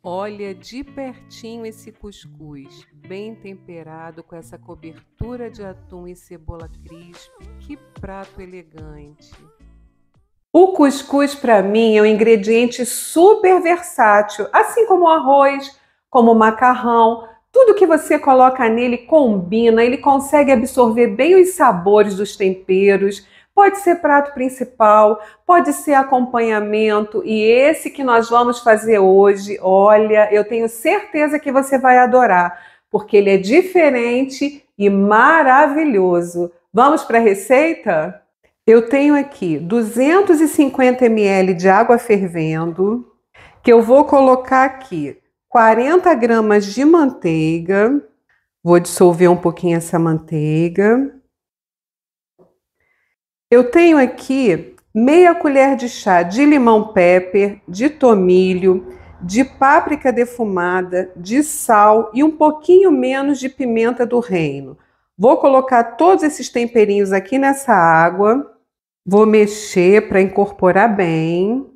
Olha de pertinho esse cuscuz, bem temperado com essa cobertura de atum e cebola crisp. Que prato elegante! O cuscuz, para mim, é um ingrediente super versátil, assim como o arroz, como o macarrão. Tudo que você coloca nele combina, ele consegue absorver bem os sabores dos temperos Pode ser prato principal, pode ser acompanhamento, e esse que nós vamos fazer hoje, olha, eu tenho certeza que você vai adorar, porque ele é diferente e maravilhoso. Vamos para a receita? Eu tenho aqui 250 ml de água fervendo, que eu vou colocar aqui 40 gramas de manteiga. Vou dissolver um pouquinho essa manteiga. Eu tenho aqui meia colher de chá de limão pepper, de tomilho, de páprica defumada, de sal e um pouquinho menos de pimenta do reino. Vou colocar todos esses temperinhos aqui nessa água. Vou mexer para incorporar bem.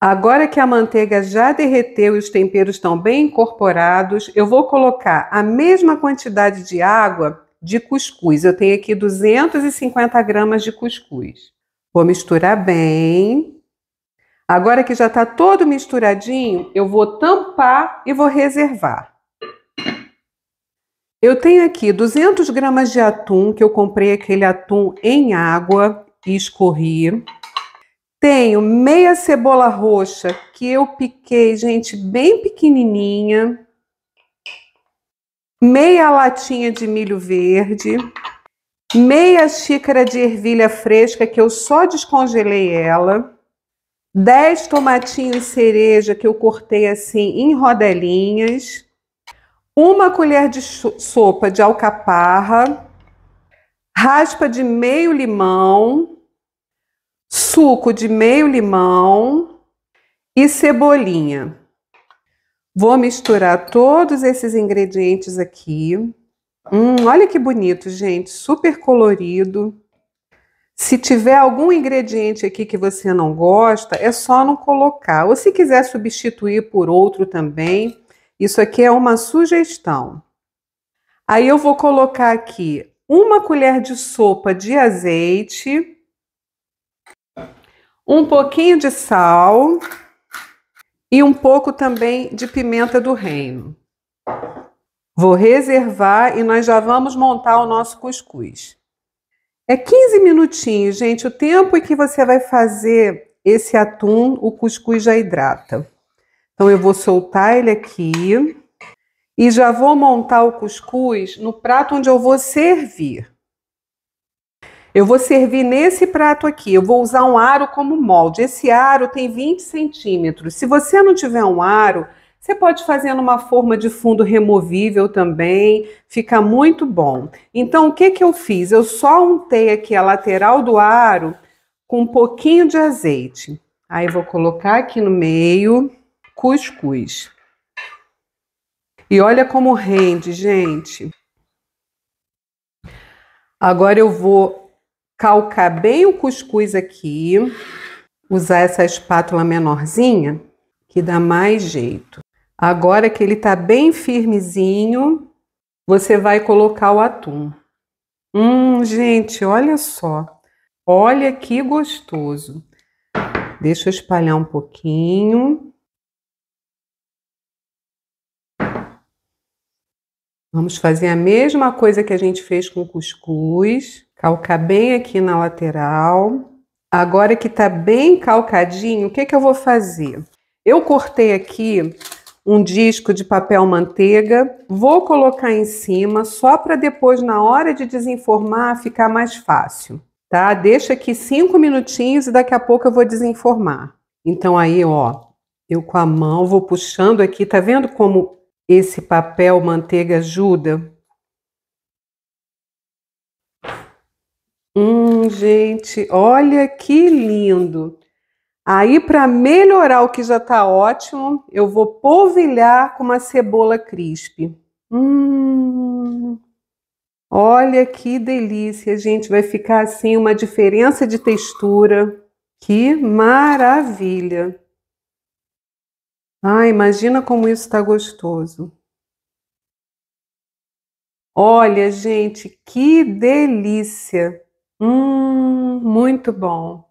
Agora que a manteiga já derreteu e os temperos estão bem incorporados, eu vou colocar a mesma quantidade de água de cuscuz. Eu tenho aqui 250 gramas de cuscuz. Vou misturar bem. Agora que já está todo misturadinho, eu vou tampar e vou reservar. Eu tenho aqui 200 gramas de atum, que eu comprei aquele atum em água e escorri. Tenho meia cebola roxa, que eu piquei, gente, bem pequenininha meia latinha de milho verde, meia xícara de ervilha fresca, que eu só descongelei ela, 10 tomatinhos cereja que eu cortei assim em rodelinhas, uma colher de sopa de alcaparra, raspa de meio limão, suco de meio limão e cebolinha. Vou misturar todos esses ingredientes aqui. Hum, olha que bonito, gente, super colorido. Se tiver algum ingrediente aqui que você não gosta, é só não colocar. Ou se quiser substituir por outro também, isso aqui é uma sugestão. Aí eu vou colocar aqui uma colher de sopa de azeite, um pouquinho de sal e um pouco também de pimenta do reino. Vou reservar e nós já vamos montar o nosso cuscuz. É 15 minutinhos, gente, o tempo em que você vai fazer esse atum, o cuscuz já hidrata. Então eu vou soltar ele aqui e já vou montar o cuscuz no prato onde eu vou servir. Eu vou servir nesse prato aqui, eu vou usar um aro como molde. Esse aro tem 20 centímetros. Se você não tiver um aro, você pode fazer numa forma de fundo removível também, fica muito bom. Então, o que, que eu fiz? Eu só untei aqui a lateral do aro com um pouquinho de azeite. Aí vou colocar aqui no meio cuscuz. E olha como rende, gente. Agora eu vou calcar bem o cuscuz aqui, usar essa espátula menorzinha, que dá mais jeito. Agora que ele tá bem firmezinho, você vai colocar o atum. Hum, gente, olha só. Olha que gostoso. Deixa eu espalhar um pouquinho. Vamos fazer a mesma coisa que a gente fez com o cuscuz. Calcar bem aqui na lateral. Agora que tá bem calcadinho, o que que eu vou fazer? Eu cortei aqui um disco de papel manteiga, vou colocar em cima só para depois na hora de desenformar ficar mais fácil, tá? Deixa aqui cinco minutinhos e daqui a pouco eu vou desenformar. Então aí, ó, eu com a mão vou puxando aqui, tá vendo como esse papel manteiga ajuda? Hum, gente, olha que lindo. Aí, para melhorar o que já está ótimo, eu vou polvilhar com uma cebola crisp. Hum, olha que delícia, gente. Vai ficar assim uma diferença de textura. Que maravilha. Ah, imagina como isso está gostoso. Olha, gente, que delícia. Hum, muito bom.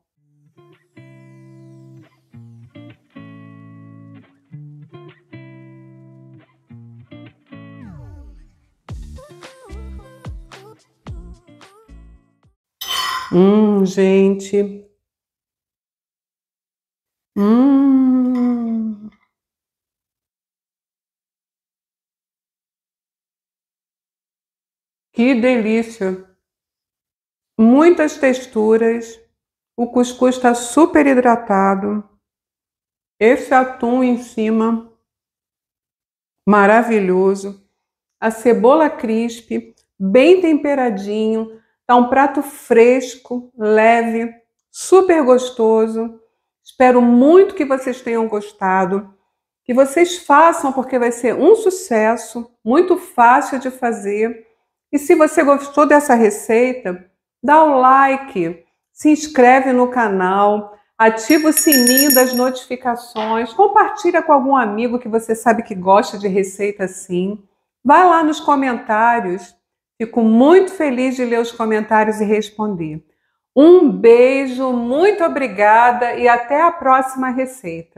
Hum, gente. Hum. Que delícia muitas texturas, o cuscuz está super hidratado, esse atum em cima, maravilhoso, a cebola crisp, bem temperadinho, tá um prato fresco, leve, super gostoso. Espero muito que vocês tenham gostado, que vocês façam porque vai ser um sucesso, muito fácil de fazer. E se você gostou dessa receita, dá o like, se inscreve no canal, ativa o sininho das notificações, compartilha com algum amigo que você sabe que gosta de receita assim. Vai lá nos comentários. Fico muito feliz de ler os comentários e responder. Um beijo, muito obrigada e até a próxima receita.